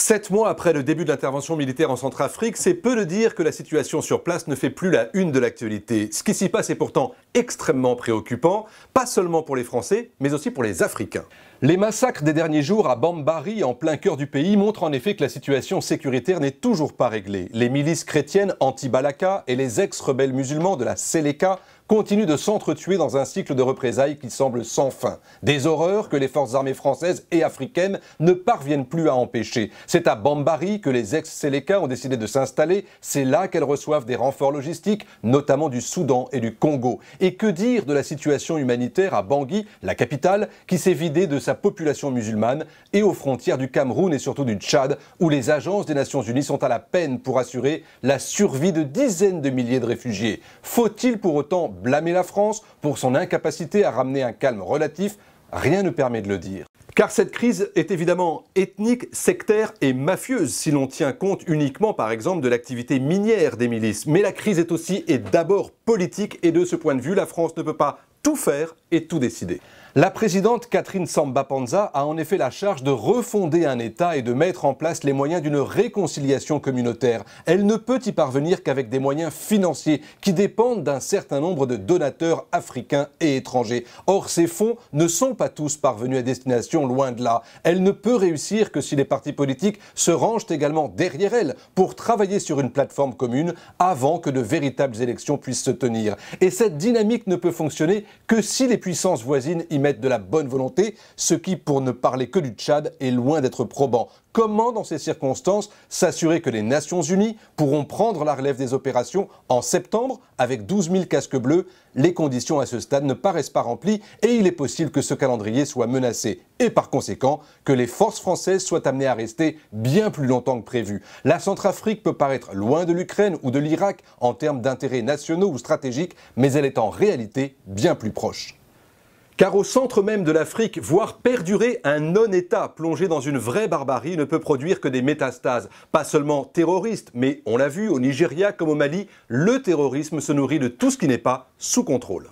Sept mois après le début de l'intervention militaire en Centrafrique, c'est peu de dire que la situation sur place ne fait plus la une de l'actualité. Ce qui s'y passe est pourtant extrêmement préoccupant, pas seulement pour les Français, mais aussi pour les Africains. Les massacres des derniers jours à Bambari, en plein cœur du pays, montrent en effet que la situation sécuritaire n'est toujours pas réglée. Les milices chrétiennes anti-Balaka et les ex-rebelles musulmans de la Seleka continuent de s'entretuer dans un cycle de représailles qui semble sans fin. Des horreurs que les forces armées françaises et africaines ne parviennent plus à empêcher. C'est à Bambari que les ex-Séléka ont décidé de s'installer. C'est là qu'elles reçoivent des renforts logistiques, notamment du Soudan et du Congo. Et que dire de la situation humanitaire à Bangui, la capitale, qui s'est vidée de sa population musulmane, et aux frontières du Cameroun et surtout du Tchad, où les agences des Nations Unies sont à la peine pour assurer la survie de dizaines de milliers de réfugiés. Faut-il pour autant blâmer la France pour son incapacité à ramener un calme relatif Rien ne permet de le dire. Car cette crise est évidemment ethnique, sectaire et mafieuse si l'on tient compte uniquement par exemple de l'activité minière des milices. Mais la crise est aussi et d'abord politique et de ce point de vue, la France ne peut pas tout faire et tout décider. La présidente Catherine Samba-Panza a en effet la charge de refonder un État et de mettre en place les moyens d'une réconciliation communautaire. Elle ne peut y parvenir qu'avec des moyens financiers qui dépendent d'un certain nombre de donateurs africains et étrangers. Or, ces fonds ne sont pas tous parvenus à destination, loin de là. Elle ne peut réussir que si les partis politiques se rangent également derrière elle pour travailler sur une plateforme commune avant que de véritables élections puissent se tenir. Et cette dynamique ne peut fonctionner que si les puissances voisines y mettent de la bonne volonté, ce qui, pour ne parler que du Tchad, est loin d'être probant. Comment, dans ces circonstances, s'assurer que les Nations Unies pourront prendre la relève des opérations en septembre avec 12 000 casques bleus Les conditions à ce stade ne paraissent pas remplies et il est possible que ce calendrier soit menacé et par conséquent que les forces françaises soient amenées à rester bien plus longtemps que prévu. La Centrafrique peut paraître loin de l'Ukraine ou de l'Irak en termes d'intérêts nationaux ou stratégiques, mais elle est en réalité bien plus proche. Car au centre même de l'Afrique, voir perdurer un non-État plongé dans une vraie barbarie ne peut produire que des métastases, pas seulement terroristes, mais on l'a vu au Nigeria comme au Mali, le terrorisme se nourrit de tout ce qui n'est pas sous contrôle.